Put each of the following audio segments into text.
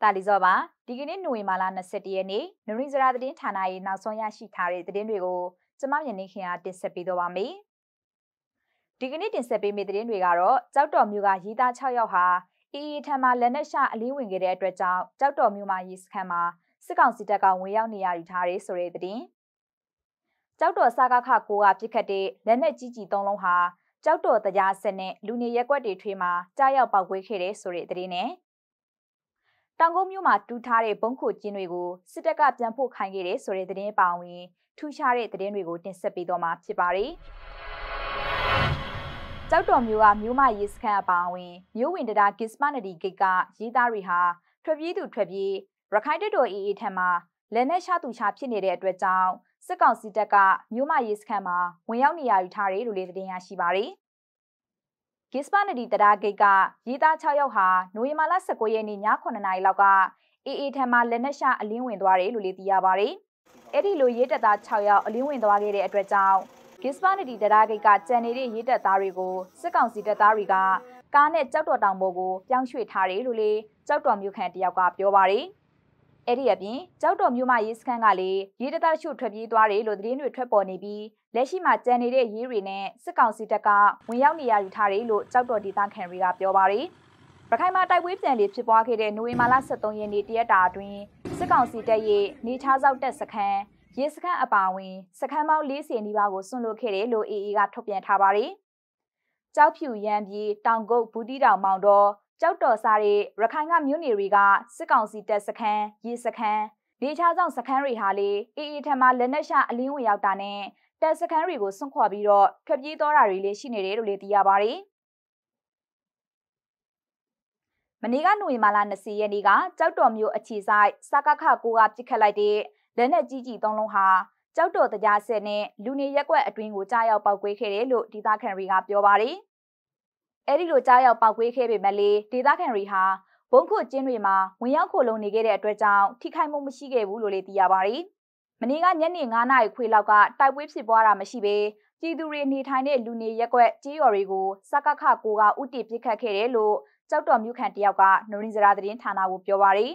တာလီဇော်ပါဒီကနေ့နိုဝင်ဘာလ21ရက်နေ့နရီဇရာသတင်းဌာနရဲ့နောက်ဆုံးရရှိထားတဲ့သတင်းတွေကိုကျွန်မယနေ့ခင်အားတင်ဆက်ပေးတော့ပါမယ်ဒီကနေ့တင်ဆက်ပေးမယ့်သတင်းတွေကတော့ကြောက်တော်မျိုးကရီးသား6ယောက်ဟာအေးအေးထမ်းမှလက်နက်ရှာအလင်းဝင်ခဲ့တဲ့အတွက်ကြောင့်ကြောက်တော်မျိုးမှာရေစခန်းမှာစစ်ကောင်စီတပ်ကဝင်ရောက်နေရယူထားတယ်ဆိုတဲ့သတင်းကြောက်တော်စကားခကိုကပြစ်ခတ်တဲ့လက်နက်ကြီးကြီးသုံးလုံးဟာကြောက်တော်တရားစစ်နဲ့လူနေရက်ွက်တွေထွေးမှာကြားရောက်ပောက်ကွေးခဲ့တဲ့ဆိုတဲ့သတင်းနဲ့တောင်ကုန်းမြို့မှာတူးထားတဲ့ဘုံခိုကျင်းတွေကိုစစ်တပ်ကပြန်ဖို့ခိုင်းခဲ့တယ်ဆိုတဲ့သတင်းပါဝင်ထူးခြားတဲ့သတင်းတွေကိုတင်ဆက်ပေးတော့မှာဖြစ်ပါတယ်။ကြောက်တော်မျိုးကမြို့မရေစခန်းအပါအဝင်မြို့ဝင်တရာဂစ်မနဒီဂိတ်ကရေးသားတွေဟာထွက်ပြေးသူထွက်ပြေးရခိုင်တပ်တော် AA ထံမှလက်နက်ရှာသူရှာဖြစ်နေတဲ့အတွက်ကြောင့်စစ်ကောင်စီတပ်ကမြို့မရေစခန်းမှာဝင်ရောက်နေရာယူထားတယ်လို့လည်းသတင်းရရှိပါတယ်။ဂစ်စပနဒီတရာဂိတ်ကရေးသား6ယောက်ဟာနိုဝင်ဘာလ19ရက်နေ့ည9နာရီလောက်ကအေးအေးထမ်းမှလက်နက်ရှာအလင်းဝင်သွားတယ်လို့လေသိရပါတယ်။အဲ့ဒီလိုရေးတပ်သား6ယောက်အလင်းဝင်သွားခဲ့တဲ့အတွက်ကြောင့်ဂစ်စပနဒီတရာဂိတ်ကကြံနေတဲ့ရေးတပ်သားတွေကိုစစ်ကောင်စီတပ်သားတွေကကားနဲ့ကြောက်တော်တောင်ပေါ်ကိုပြောင်းရွှေ့ထားတယ်လို့လေကြောက်တော်မြို့ခံတယောက်ကပြောပါတယ်။အဲ့ဒီအပြင်ကြောက်တော်မြို့မရေးစခန်းကလည်းရေးတပ်သားတို့ထွက်ပြေးသွားတယ်လို့သတင်းတွေထွက်ပေါ်နေပြီးလက်ရှိမှာကြံနေတဲ့ရေးတွေနဲ့စစ်ကောင်စီတပ်ကဝင်ရောက်နေရယူထားတယ်လို့ကြောက်တော်ဒေသခံတွေကပြောပါတယ်။ရခိုင်မှာတိုက်ပွဲပြန်လည်ဖြစ်ပွားခဲ့တဲ့နိုဝင်ဘာလ23ရက်နေ့တရက်တာအတွင်းစစ်ကောင်စီတပ်ရဲ့နေခြားသောတပ်စခန်းရေစခန်းအပါအဝင်စခန်းပေါင်း40နီးပါးကိုဆွန့်လွတ်ခဲ့တယ်လို့ AA ကထုတ်ပြန်ထားပါတယ်။ကြောက်ဖြူရန်ပြည်တောင်ကုတ်ဘူးတီတောင်မောင်တော်ကြောက်တော်စားတဲ့ရခိုင်ကမြို့နယ်တွေကစစ်ကောင်စီတပ်စခန်းရေစခန်းဒေသဆောင်စခန်းတွေဟာလေအေအေထံမှလက်နက်ရှအလင်းဝင်ရောက်တာနဲ့တပ်စခန်းတွေကိုစွန့်ခွာပြီးတော့ထွက်ပြေးသွားတာတွေလည်းရှိနေတယ်လို့လည်းသိရပါတယ်။မနေ့ကနိုဝင်ဘာလ20ရက်နေ့ကကြောက်တော်မျိုးအခြေဆိုင်စကခကိုကပြစ်ခတ်လိုက်တဲ့လက်နက်ကြီးကြီးသုံးလုံးဟာကြောက်တော်တရားဆက်နဲ့လူနေရက်ွက်အတွင်းကိုကြားရောက်ပောက်ကွဲခဲ့တယ်လို့ဒေသခံတွေကပြောပါတယ်။အဲဒီလိုကြားရောက်ပောက်ကွဲခဲ့ပေမဲ့လေဒေသခံတွေဟာဘုံခုကျင်းတွေမှာဝင်ရောက်ခိုလုံနေခဲ့တဲ့အတွက်ကြောင့်ထိခိုက်မှုမရှိခဲ့ဘူးလို့လည်းသိရပါတယ်။မနေ့ကညနေ9နာရီခွေလောက်ကတိုက်ပွဲဖြစ်ပွားတာမရှိဘဲပြည်သူတွေနေထိုင်တဲ့လူနေရပ်ကွက်ကြေးရွာတွေကိုစကခကိုကဥတီပစ်ခတ်ခဲ့တယ်လို့ကြောက်တော်မြို့ခံတယောက်ကနိုရင်းစရာသတင်းဌာနကိုပြောပါရီ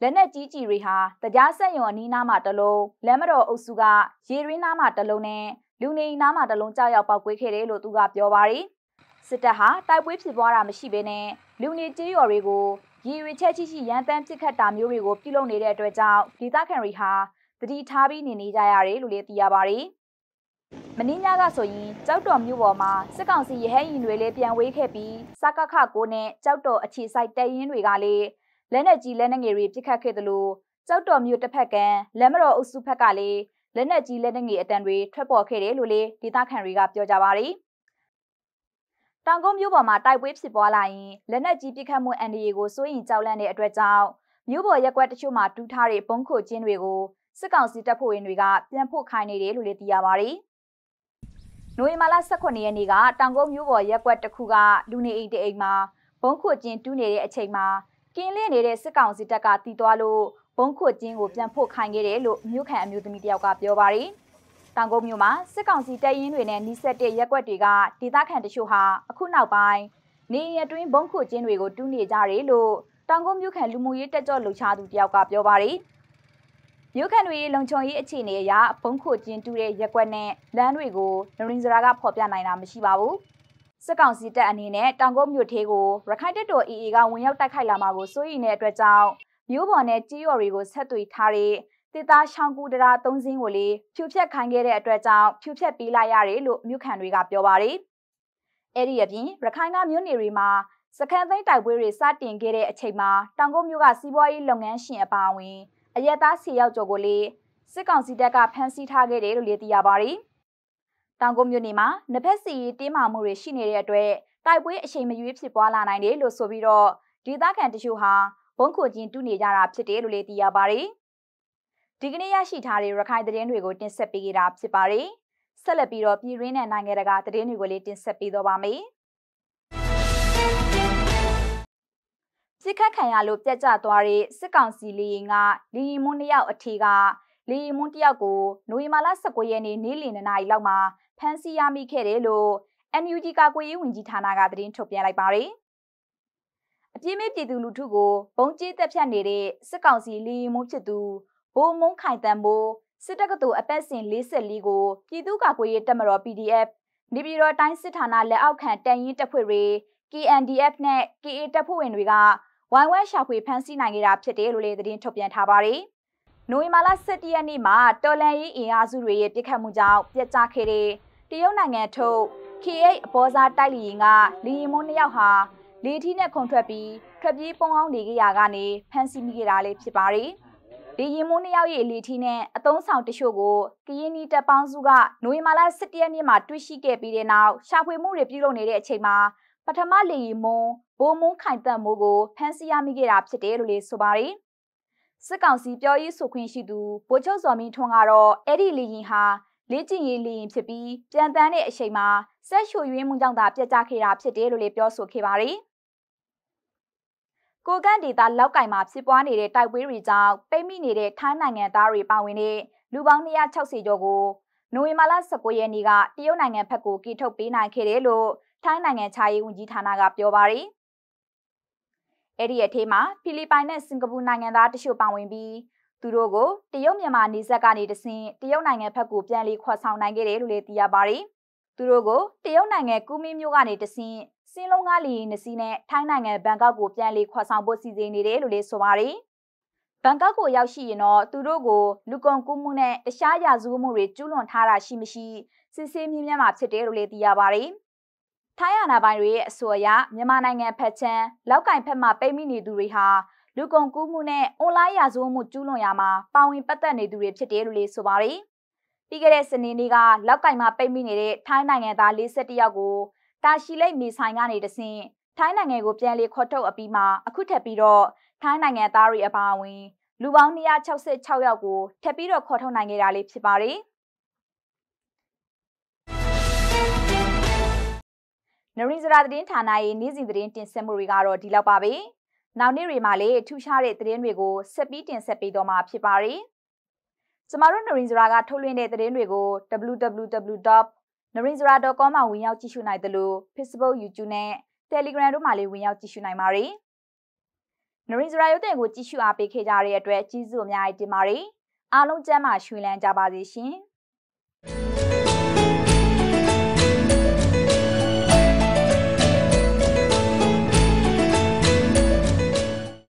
လက်နက်ကြီးကြီးတွေဟာတရားဆက်ရုံအနီးနားမှာတလုံးလမ်းမတော်အုပ်စုကရေရင်းနားမှာတလုံးနဲ့လူနေနားမှာတလုံးကြောက်ရောက်ပောက်ကွေးခဲ့တယ်လို့သူကပြောပါရီစစ်တပ်ဟာတိုက်ပွဲဖြစ်ပွားတာမရှိဘဲနဲ့လူနေကြေးရွာတွေကိုရည်ရွယ်ချက်ရှိရှိရန်တမ်းပစ်ခတ်တာမျိုးတွေကိုပြုလုပ်နေတဲ့အတွက်ကြောင့်ဒေသခံတွေဟာသတိထားပြီးနေနေကြရတယ်လို့လည်းသိရပါတယ်။မင်းညကဆိုရင်ကြောက်တော်မြို့ပေါ်မှာစစ်ကောင်စီရဟန်းရင်တွေလည်းပြန်ဝေးခဲ့ပြီးစကခကိုနဲ့ကြောက်တော်အခြေဆိုင်တပ်ရင်းတွေကလည်းလက်နက်ကြီးလက်နက်ငယ်တွေပစ်ခတ်ခဲ့သလိုကြောက်တော်မြို့တစ်ဖက်ကလက်မတော်အုပ်စုဘက်ကလည်းလက်နက်ကြီးလက်နက်ငယ်အတန်တွေထွက်ပေါ်ခဲ့တယ်လို့လည်းဒေသခံတွေကပြောကြပါတယ်။တောင်ကုန်းမြို့ပေါ်မှာတိုက်ပွဲဖြစ်ပွားလာရင်လက်နက်ကြီးပစ်ခတ်မှုအန္တရာယ်ကိုစိုးရင်ကြောက်လန့်တဲ့အတွက်ကြောင့်မြို့ပေါ်ရက်ကွက်တချို့မှာတူးထားတဲ့ဘုံခိုကျင်းတွေကိုစစ်ကောင်စီတပ်ဖွဲ့ဝင်တွေကပြန်ဖို့ခိုင်းနေတယ်လို့လည်းသိရပါတယ်။နိုဝင်ဘာလ18ရက်နေ့ကတောင်ကုန်းမြို့ပေါ်ရက်ကွက်တစ်ခုကလူနေအိမ်တအိမ်မှာဘုံခွကျင်းတူးနေတဲ့အချိန်မှာကင်းလင်းနေတဲ့စစ်ကောင်စီတပ်ကတီးသွားလို့ဘုံခွကျင်းကိုပြန်ဖို့ခိုင်းခဲ့တယ်လို့မြို့ခံအမျိုးသမီးတယောက်ကပြောပါတယ်။တောင်ကုန်းမြို့မှာစစ်ကောင်စီတပ်ရင်းတွေနဲ့နှိစက်တဲ့ရက်ွက်တွေကဒေသခံတချို့ဟာအခုနောက်ပိုင်းနေရတွင်းဘုံခုကျင်းတွေကိုတူးနေကြတယ်လို့တောင်ကုန်းမြို့ခံလူမှုရေးတက်ကြွလှုပ်ရှားသူတယောက်ကပြောပါတယ်။မြို့ခံတွေလုံခြုံရေးအခြေအနေအရပုံခိုကျင်းတူးတဲ့ရက်ွက်နဲ့လမ်းတွေကိုနရင်းစရာကဖော်ပြနိုင်တာမရှိပါဘူးစစ်ကောင်စီတပ်အနေနဲ့တောင်ကုန်းမြို့သေးကိုရခိုင်တပ်တော်အေအေကဝင်ရောက်တိုက်ခိုက်လာမှာကိုစိုးရိမ်တဲ့အတွက်ကြောင့်မြို့ပေါ်နဲ့ကြေးရွာတွေကိုဆက်သွေးထားတဲ့တစ်သားရှောင်းကူတရာသုံးစင်းကိုလေဖြူဖြက်ခိုင်းခဲ့တဲ့အတွက်ကြောင့်ဖြူဖြက်ပေးလိုက်ရတယ်လို့မြို့ခံတွေကပြောပါတယ်အဲ့ဒီအပြင်ရခိုင်ကမြို့နယ်တွေမှာစခန်းသိမ်းတိုက်ပွဲတွေစတင်ခဲ့တဲ့အချိန်မှာတောင်ကုန်းမြို့ကစီးပွားရေးလုပ်ငန်းရှင်အပါအဝင်အရက်သား၁၀ယောက်ကျော်ကိုလည်းစစ်ကောင်စီတပ်ကဖမ်းဆီးထားခဲ့တယ်လို့လည်းသိရပါတယ်။တောင်ကုန်မြို့နယ်မှာနဖက်စီရေးတင်းမာမှုတွေရှိနေတဲ့အတွက်တိုက်ပွဲအချိန်မရွေးဖြစ်ပွားလာနိုင်တယ်လို့ဆိုပြီးတော့ဒေသခံတချို့ဟာဘုံခိုချင်းတူးနေကြတာဖြစ်တယ်လို့လည်းသိရပါတယ်။ဒီကနေ့ရရှိထားတဲ့ရခိုင်သတင်းတွေကိုတင်ဆက်ပေးခဲ့တာဖြစ်ပါတယ်။ဆက်လက်ပြီးတော့ပြည်ရင်းနဲ့နိုင်ငံတကာသတင်းတွေကိုလည်းတင်ဆက်ပေးတော့ပါမယ်။ပြစ်ခတ်ခံရလို့ပြက်ကျသွားတဲ့စစ်ကောင်စီလေရင်ကလီယီမွန်းတယောက်အထီကလီယီမွန်းတယောက်ကိုနိုဝင်ဘာလ19ရက်နေ့နေ့လယ်နှစ်နာရီလောက်မှာဖမ်းဆီးရမိခဲ့တယ်လို့ NUG ကာကွယ်ရေးဝန်ကြီးဌာနကသတင်းထုတ်ပြန်လိုက်ပါတယ်။အပြစ်မဲ့ပြည်သူလူထုကိုဘုံကျဲတက်ဖြတ်နေတဲ့စစ်ကောင်စီလီယီမွန်းဖြစ်သူဘိုးမုံခိုင်တန်မိုးစစ်တပ်ကတူအပတ်စဉ်44ကိုပြည်သူ့ကာကွယ်ရေးတပ်မတော် PDF နေပြည်တော်တိုင်းစစ်ဌာနလက်အောက်ခံတန်ရင်တပ်ဖွဲ့တွေ KNDF နဲ့ KA တပ်ဖွဲ့ဝင်တွေကဝိုင်းဝန်းရှာဖွေဖမ်းဆီးနိုင်ခဲ့တာဖြစ်တယ်လို့လည်းသတင်းထုတ်ပြန်ထားပါတယ်။နိုဝင်ဘာလ17ရက်နေ့မှာတော်လန်ရေးအင်အားစုတွေရဲ့ပြစ်ခတ်မှုကြောင့်ပြက်ကျခဲ့တဲ့တရုတ်နိုင်ငံထုတ် K8 အပေါ်စားတိုက်လီရင်ကလီရင်မွန်းနှစ်ယောက်ဟာလေထီးနဲ့ခုန်ထွက်ပြီးထွက်ပြေးပုံအောင်နေကြရကနေဖမ်းဆီးမိခဲ့တာလည်းဖြစ်ပါတယ်။လေရင်မွန်းနှစ်ယောက်ရဲ့လေထီးနဲ့အသုံးဆောင်တချို့ကိုကရင်နီတပ်ပေါင်းစုကနိုဝင်ဘာလ17ရက်နေ့မှာ တွေ့ရှိခဲ့ပြီးတဲ့နောက်ရှာဖွေမှုတွေပြုလုပ်နေတဲ့အချိန်မှာပထမလေရီမွန်ဘိုးမွန်းခိုင်တန့်မိုးကိုဖမ်းဆီးရမိခဲ့တာဖြစ်တယ်လို့လည်းဆိုပါတယ်။စစ်ကောင်စီပြောရေးဆိုခွင့်ရှိသူဗိုလ်ချုပ်စော်မင်းထွန်းကတော့အဲ့ဒီလေရင်ဟာလေးကျင်ရေးလေရင်ဖြစ်ပြီးပြန်တန်းတဲ့အချိန်မှာဆက်ရှူရွေးမှုကြောင့်သာပြက်ကျခဲ့တာဖြစ်တယ်လို့လည်းပြောဆိုခဲ့ပါတယ်။ကိုကန့်ဒေတာလောက်ကင်မှာဖြစ်ပွားနေတဲ့တိုက်ပွဲတွေကြောင့်ပိတ်မိနေတဲ့ထိုင်းနိုင်ငံသားတွေပါဝင်တဲ့လူပေါင်း160ကျော်ကိုနိုဝင်ဘာလ19ရက်နေ့ကတရုတ်နိုင်ငံဘက်ကိုကိထုတ်ပေးနိုင်ခဲ့တယ်လို့ထိုင်းနိုင်ငံခြားရေးဝန်ကြီးဌာနကပြောပါရယ်။အဲ့ဒီအထက်မှာဖိလစ်ပိုင်နဲ့စင်ကာပူနိုင်ငံသားတချို့ပါဝင်ပြီးသူတို့ကိုတရုတ်မြန်မာနေဆက်ကနေတဆင့်တရုတ်နိုင်ငံဘက်ကိုပြန်လည်ခေါ်ဆောင်နိုင်ခဲ့တယ်လို့လည်းသိရပါရယ်။သူတို့ကိုတရုတ်နိုင်ငံကူမင်းမြို့ကနေတဆင့်စင်းလုံးကားလီရင်နစီနဲ့ထိုင်းနိုင်ငံဘန်ကောက်ကိုပြန်လည်ခေါ်ဆောင်ဖို့စီစဉ်နေတယ်လို့လည်းဆိုပါရယ်။ဘန်ကောက်ကိုရောက်ရှိရင်တော့သူတို့ကိုလူကုန်ကူးမှုနဲ့တခြားရာဇဝတ်မှုတွေကျူးလွန်ထားတာရှိမရှိစစ်ဆေးမြင်းမြန်းမှာဖြစ်တယ်လို့လည်းသိရပါတယ်ထိုင်းအာဏာပိုင်တွေရဲ့အဆိုအရမြန်မာနိုင်ငံဖက်ချမ်းလောက်ကင်ဖက်မှပိတ်မိနေသူတွေဟာလူကုန်ကူးမှုနဲ့အွန်လိုင်းရာဇဝတ်မှုကျူးလွန်ရာမှာပါဝင်ပတ်သက်နေသူတွေဖြစ်တယ်လို့လည်းဆိုပါတယ်။ပြီးခဲ့တဲ့စနေနေ့ကလောက်ကင်မှာပိတ်မိနေတဲ့ထိုင်းနိုင်ငံသား41ယောက်ကိုတာရှီလိတ်မီဆိုင်ကနေတဆင့်ထိုင်းနိုင်ငံကိုပြန်လည်ခေါ်ထုတ်အပြီးမှာအခုထပ်ပြီးတော့ထိုင်းနိုင်ငံသားတွေအပါအဝင်လူပေါင်း166ယောက်ကိုထပ်ပြီးတော့ခေါ်ထုတ်နိုင်ခဲ့တာလေးဖြစ်ပါတယ်။နရင်းစရာသတင်းဌာနရဲ့နေ့စဉ်သတင်းတင်ဆက်မှုတွေကတော့ဒီလောက်ပါပဲ။နောက်နေ့တွေမှာလည်းထူးခြားတဲ့သတင်းတွေကိုဆက်ပြီးတင်ဆက်ပေးတော့မှာဖြစ်ပါရယ်။ကျမတို့နရင်းစရာကထုတ်လွှင့်တဲ့သတင်းတွေကို www.narinzara.com မှာဝင်ရောက်ကြည့်ရှုနိုင်သလို Facebook, YouTube နဲ့ Telegram တို့မှာလည်းဝင်ရောက်ကြည့်ရှုနိုင်ပါရယ်။နရင်းစရာရုပ်သံကိုကြည့်ရှုအားပေးခဲ့ကြတဲ့အတွက်ကျေးဇူးအများကြီးတင်ပါတယ်။အားလုံးကျန်းမာရွှင်လန်းကြပါစေရှင်။